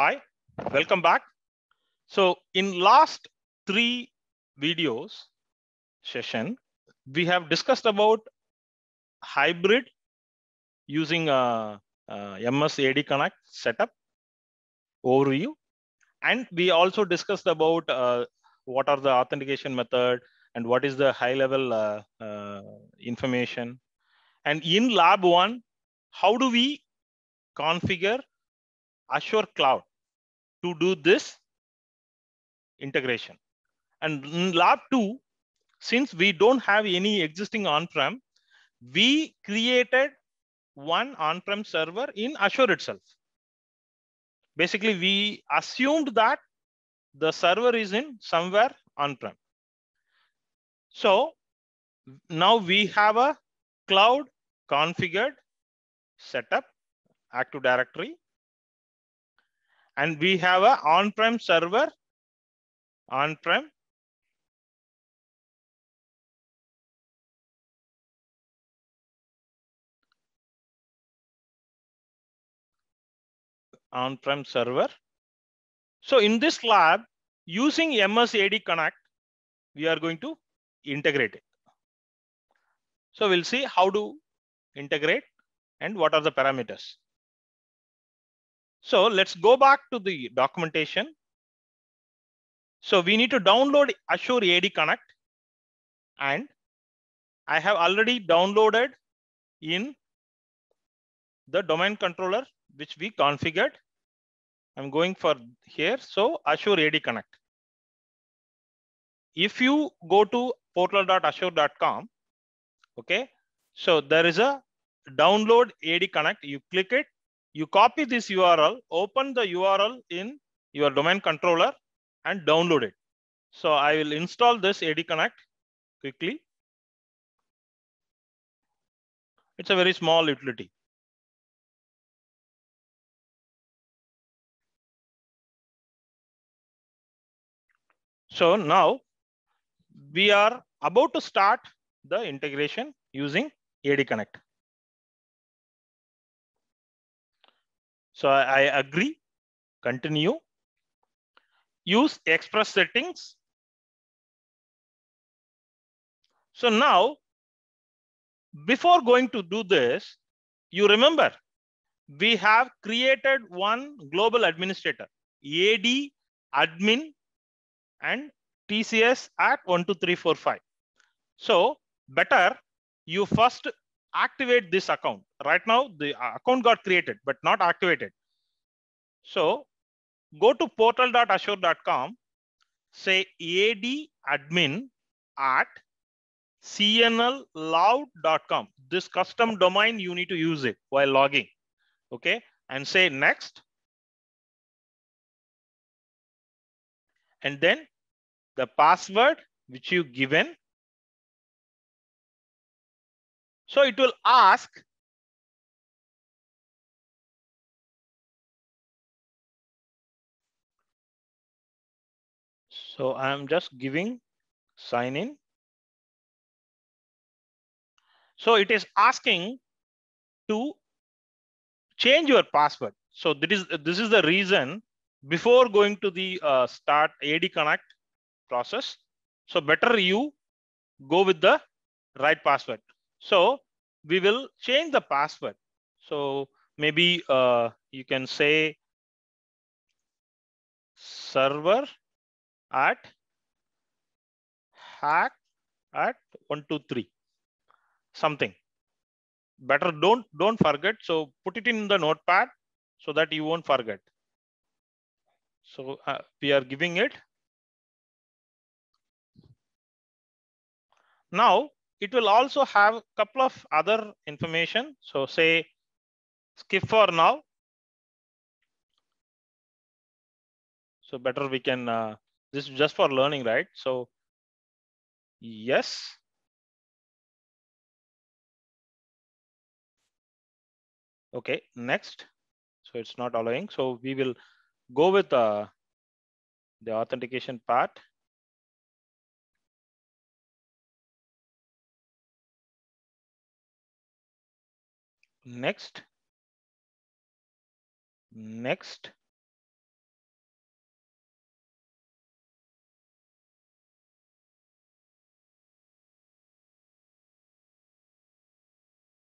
Hi, welcome back. So in last three videos session, we have discussed about hybrid using a, a MS AD Connect setup overview. And we also discussed about uh, what are the authentication method and what is the high level uh, uh, information. And in lab one, how do we configure Azure Cloud to do this integration. And in lab two, since we don't have any existing on-prem, we created one on-prem server in Azure itself. Basically, we assumed that the server is in somewhere on-prem. So now we have a cloud configured setup Active Directory and we have a on-prem server, on-prem on-prem server. So in this lab, using MS AD Connect, we are going to integrate it. So we'll see how to integrate and what are the parameters. So let's go back to the documentation. So we need to download Azure AD Connect. And I have already downloaded in the domain controller, which we configured. I'm going for here. So Azure AD Connect. If you go to portal.azure.com, okay, so there is a download AD Connect. You click it you copy this URL, open the URL in your domain controller and download it. So I will install this AD Connect quickly. It's a very small utility. So now we are about to start the integration using AD Connect. So I, I agree, continue. Use express settings. So now, before going to do this, you remember, we have created one global administrator, AD admin and TCS at 12345. So better you first activate this account. Right now, the account got created, but not activated. So go to portal.assure.com, say ad admin at cnlloud.com. This custom domain, you need to use it while logging. Okay, and say next. And then the password which you given so it will ask So I'm just giving sign in. So it is asking to change your password. So this is, this is the reason before going to the uh, start AD Connect process. So better you go with the right password. So we will change the password. So maybe uh, you can say server at hack at 123 something better don't don't forget so put it in the notepad so that you won't forget so uh, we are giving it now it will also have a couple of other information. So say skip for now. So better we can, uh, this is just for learning, right? So yes. Okay, next. So it's not allowing. So we will go with uh, the authentication part. next, next,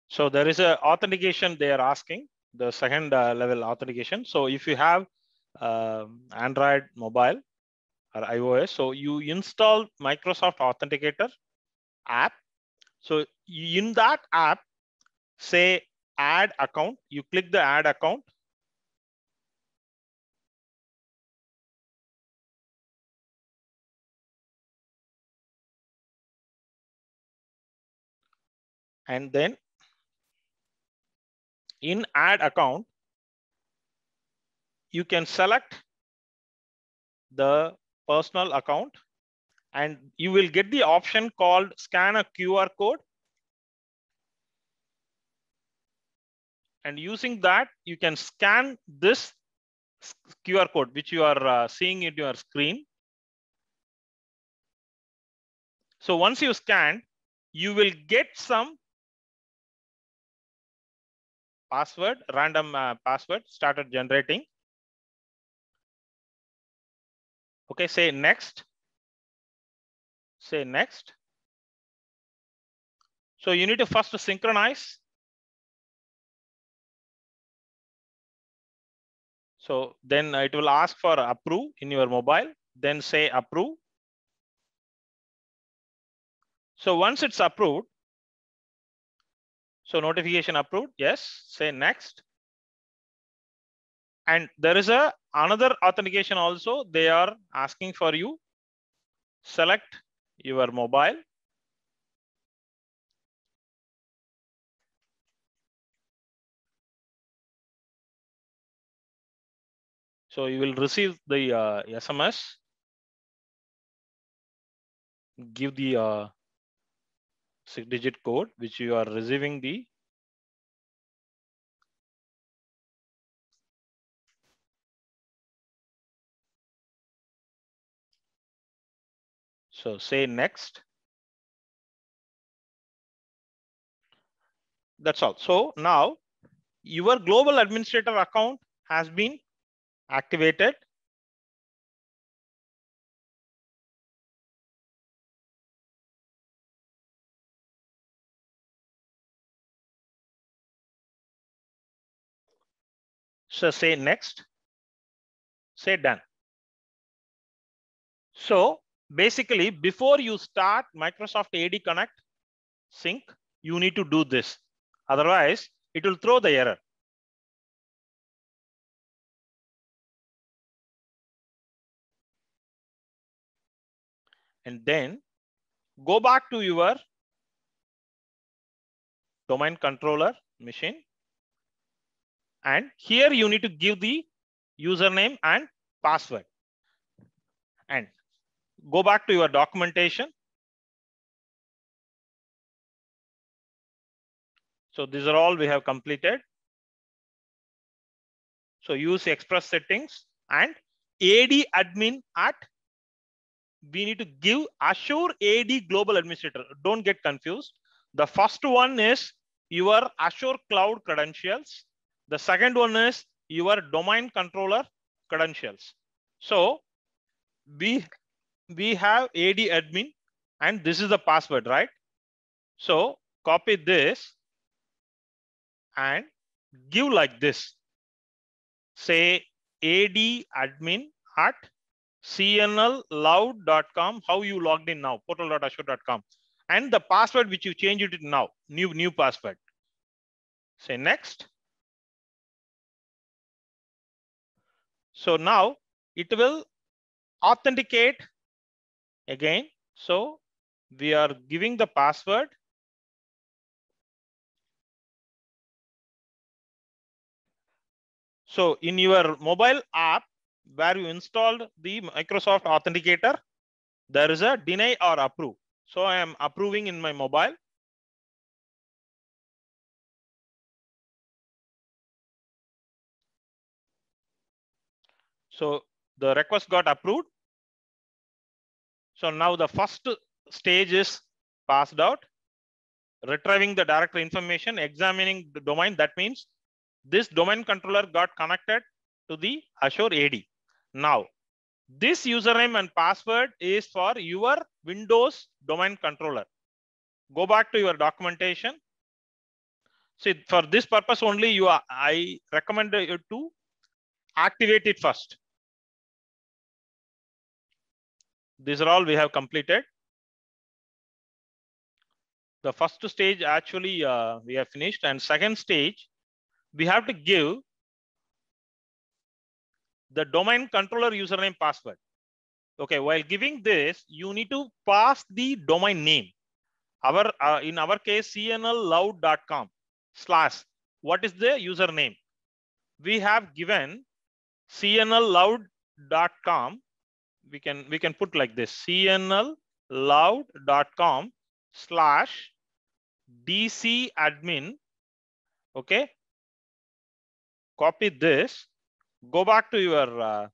So there is a authentication they are asking, the second uh, level authentication. So if you have uh, Android mobile or iOS, so you install Microsoft Authenticator app. So in that app, say add account. You click the add account. And then in add account, you can select the personal account and you will get the option called scan a QR code And using that, you can scan this QR code, which you are uh, seeing in your screen. So once you scan, you will get some password, random uh, password started generating. Okay, say next. Say next. So you need to first synchronize So then it will ask for approve in your mobile, then say approve. So once it's approved, so notification approved, yes, say next. And there is a another authentication also they are asking for you. Select your mobile So you will receive the uh, SMS, give the uh, six digit code, which you are receiving the So say next. That's all. So now your global administrator account has been activated So say next, say done. So basically before you start Microsoft AD Connect sync, you need to do this. Otherwise it will throw the error. and then go back to your domain controller machine. And here you need to give the username and password. And go back to your documentation. So these are all we have completed. So use express settings and ad admin at we need to give Azure AD Global Administrator. Don't get confused. The first one is your Azure Cloud credentials. The second one is your domain controller credentials. So we, we have AD admin and this is the password, right? So copy this and give like this. Say AD admin at cnlloud.com, how you logged in now, portal.azure.com, and the password which you changed it now, new, new password. Say next. So now it will authenticate again. So we are giving the password. So in your mobile app, where you installed the Microsoft Authenticator, there is a deny or approve. So I am approving in my mobile. So the request got approved. So now the first stage is passed out, retrieving the directory information, examining the domain. That means this domain controller got connected to the Azure AD. Now, this username and password is for your Windows domain controller. Go back to your documentation. See, for this purpose only, you are, I recommend you to activate it first. These are all we have completed. The first stage actually uh, we have finished and second stage, we have to give the domain controller username password. Okay, while giving this, you need to pass the domain name. Our uh, In our case, cnlloud.com slash what is the username? We have given cnlloud.com. We can we can put like this cnlloud.com slash dc admin. Okay. Copy this go back to your uh,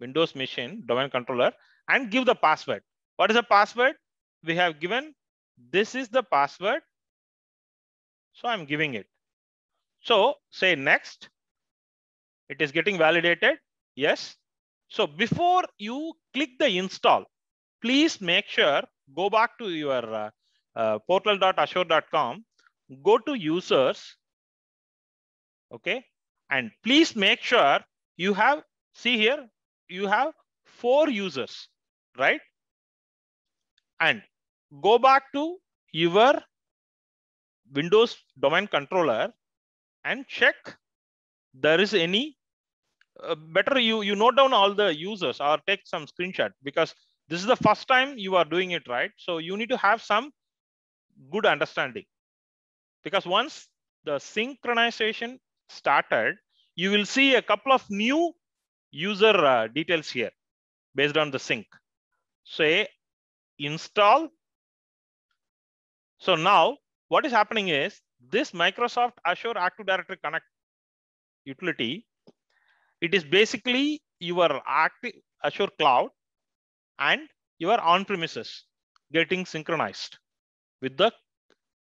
Windows machine domain controller and give the password. What is the password? We have given, this is the password. So I'm giving it. So say next, it is getting validated. Yes. So before you click the install, please make sure, go back to your uh, uh, portal.assure.com, go to users, okay, and please make sure you have, see here, you have four users, right? And go back to your Windows domain controller and check there is any uh, better you you note down all the users or take some screenshot because this is the first time you are doing it right so you need to have some good understanding because once the synchronization started, you will see a couple of new user uh, details here based on the sync. Say install. So now what is happening is this Microsoft Azure Active Directory Connect utility, it is basically your active Azure cloud and your on-premises getting synchronized with the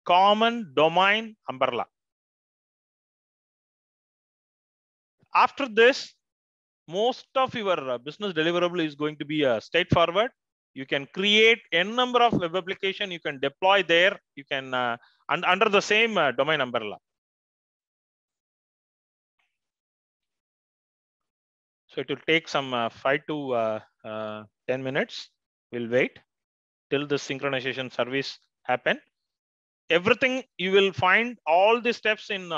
common domain umbrella. after this, most of your uh, business deliverable is going to be a uh, straightforward. You can create n number of web application. You can deploy there. You can uh, under the same uh, domain umbrella. So it will take some uh, five to uh, 10 minutes. We'll wait till the synchronization service happen. Everything you will find all the steps in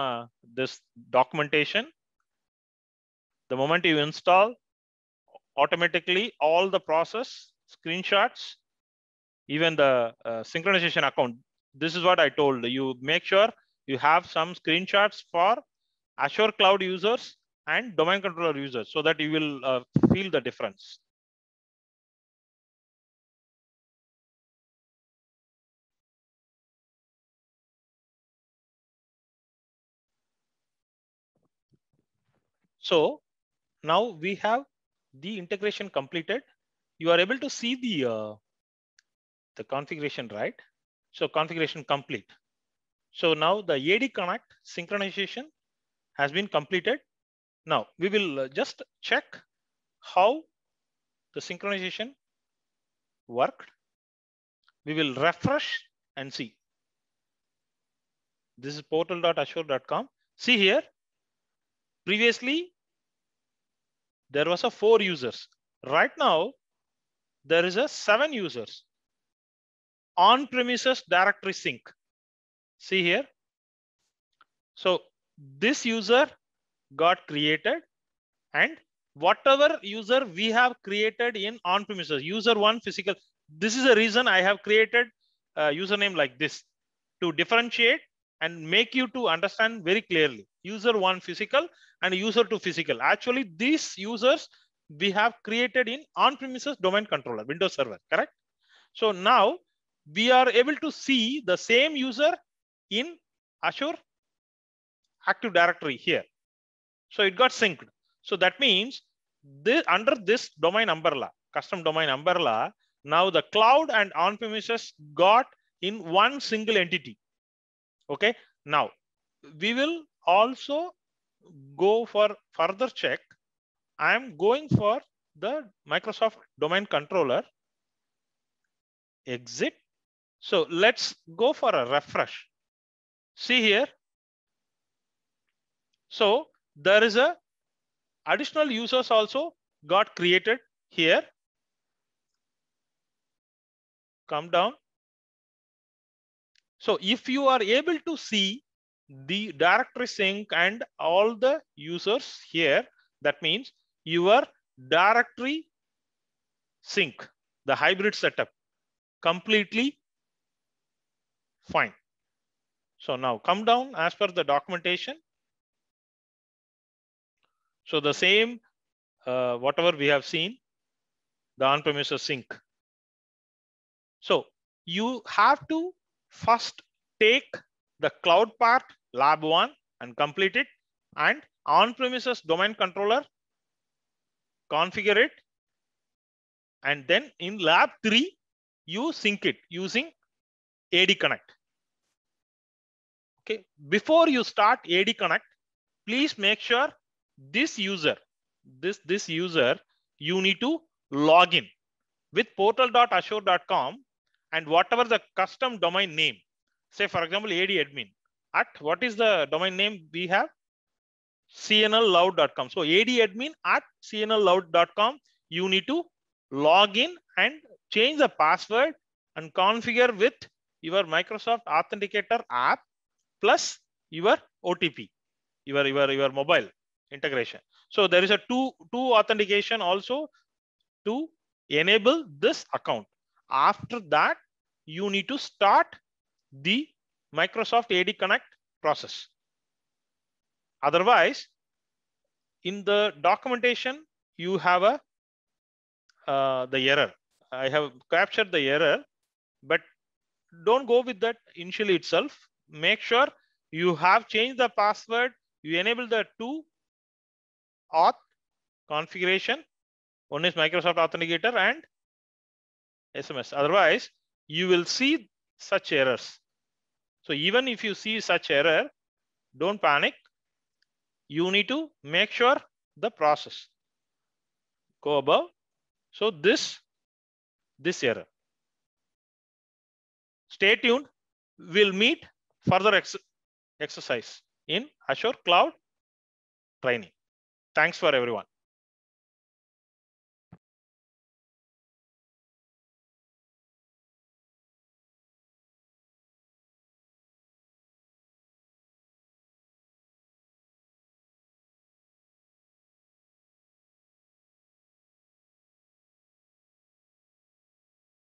this documentation the moment you install, automatically all the process screenshots, even the uh, synchronization account. This is what I told you. Make sure you have some screenshots for Azure cloud users and domain controller users so that you will uh, feel the difference. So now we have the integration completed. You are able to see the, uh, the configuration, right? So configuration complete. So now the AD Connect synchronization has been completed. Now we will uh, just check how the synchronization worked. We will refresh and see. This is portal.assure.com. See here, previously there was a four users. Right now, there is a seven users. On-premises directory sync. See here. So this user got created and whatever user we have created in on-premises, user one physical, this is the reason I have created a username like this to differentiate and make you to understand very clearly user one physical and user two physical actually these users we have created in on-premises domain controller windows server correct so now we are able to see the same user in azure active directory here so it got synced so that means this, under this domain umbrella custom domain umbrella now the cloud and on-premises got in one single entity Okay. Now we will also go for further check. I am going for the Microsoft domain controller. Exit. So let's go for a refresh. See here. So there is a additional users also got created here. Come down. So if you are able to see the directory sync and all the users here, that means your directory sync, the hybrid setup, completely fine. So now come down as per the documentation. So the same, uh, whatever we have seen, the on-premises sync. So you have to First, take the cloud part, lab one, and complete it. And on-premises domain controller, configure it. And then in lab three, you sync it using AD Connect. Okay, before you start AD Connect, please make sure this user, this, this user, you need to log in with portal.assure.com and whatever the custom domain name, say for example, AD admin at what is the domain name we have? cnlloud.com. So AD admin at cnlloud.com, you need to log in and change the password and configure with your Microsoft Authenticator app plus your OTP, your, your, your mobile integration. So there is a two, two authentication also to enable this account. After that, you need to start the Microsoft AD Connect process. Otherwise, in the documentation, you have a uh, the error. I have captured the error, but don't go with that initially itself. Make sure you have changed the password. You enable the two auth configuration. One is Microsoft Authenticator and SMS. Otherwise, you will see such errors. So even if you see such error, don't panic. You need to make sure the process. Go above. So this, this error. Stay tuned. We'll meet further ex exercise in Azure Cloud training. Thanks for everyone.